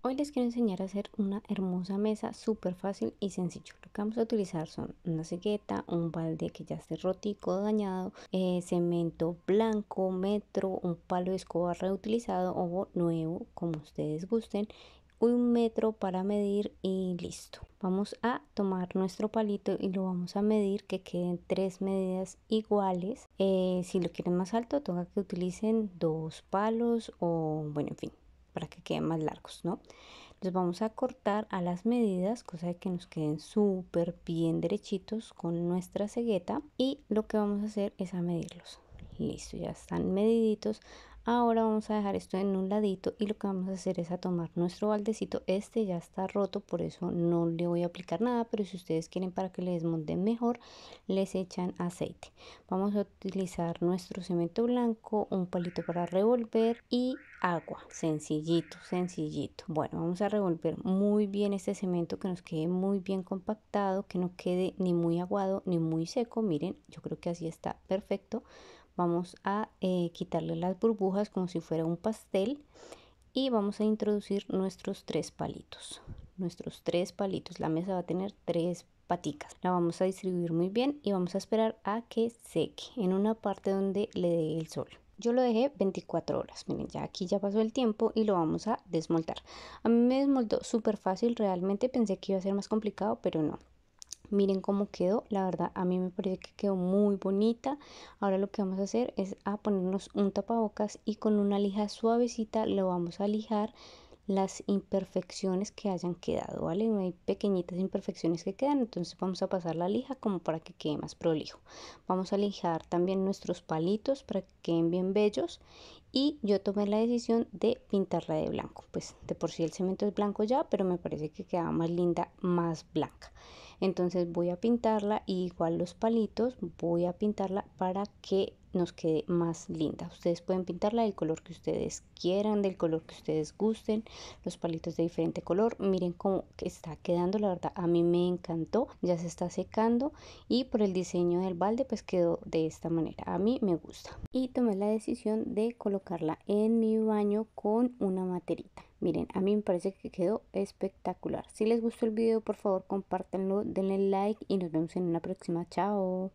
Hoy les quiero enseñar a hacer una hermosa mesa súper fácil y sencillo. Lo que vamos a utilizar son una cegueta, un balde que ya esté rotico, dañado, eh, cemento blanco, metro, un palo de escoba reutilizado o nuevo, como ustedes gusten, un metro para medir y listo. Vamos a tomar nuestro palito y lo vamos a medir que queden tres medidas iguales. Eh, si lo quieren más alto, toca que utilicen dos palos o bueno, en fin, para que queden más largos, ¿no? Los vamos a cortar a las medidas, cosa de que nos queden súper bien derechitos con nuestra cegueta y lo que vamos a hacer es a medirlos. Listo, ya están mediditos. Ahora vamos a dejar esto en un ladito y lo que vamos a hacer es a tomar nuestro baldecito. Este ya está roto, por eso no le voy a aplicar nada, pero si ustedes quieren para que le desmonten mejor, les echan aceite. Vamos a utilizar nuestro cemento blanco, un palito para revolver y agua. Sencillito, sencillito. Bueno, vamos a revolver muy bien este cemento, que nos quede muy bien compactado, que no quede ni muy aguado ni muy seco. Miren, yo creo que así está perfecto Vamos a eh, quitarle las burbujas como si fuera un pastel y vamos a introducir nuestros tres palitos. Nuestros tres palitos. La mesa va a tener tres paticas. La vamos a distribuir muy bien y vamos a esperar a que seque en una parte donde le dé el sol. Yo lo dejé 24 horas, miren ya aquí ya pasó el tiempo y lo vamos a desmoldar. A mí me desmoldó súper fácil, realmente pensé que iba a ser más complicado, pero no. Miren cómo quedó, la verdad a mí me parece que quedó muy bonita. Ahora lo que vamos a hacer es a ponernos un tapabocas y con una lija suavecita lo vamos a lijar las imperfecciones que hayan quedado, ¿vale? Hay pequeñitas imperfecciones que quedan, entonces vamos a pasar la lija como para que quede más prolijo. Vamos a lijar también nuestros palitos para que queden bien bellos y yo tomé la decisión de pintarla de blanco. Pues de por sí el cemento es blanco ya, pero me parece que queda más linda, más blanca. Entonces voy a pintarla y igual los palitos voy a pintarla para que nos quede más linda. Ustedes pueden pintarla del color que ustedes quieran, del color que ustedes gusten, los palitos de diferente color. Miren cómo está quedando, la verdad a mí me encantó, ya se está secando y por el diseño del balde pues quedó de esta manera. A mí me gusta. Y tomé la decisión de colocarla en mi baño con una materita. Miren, a mí me parece que quedó espectacular. Si les gustó el video, por favor, compártanlo, denle like y nos vemos en una próxima. Chao.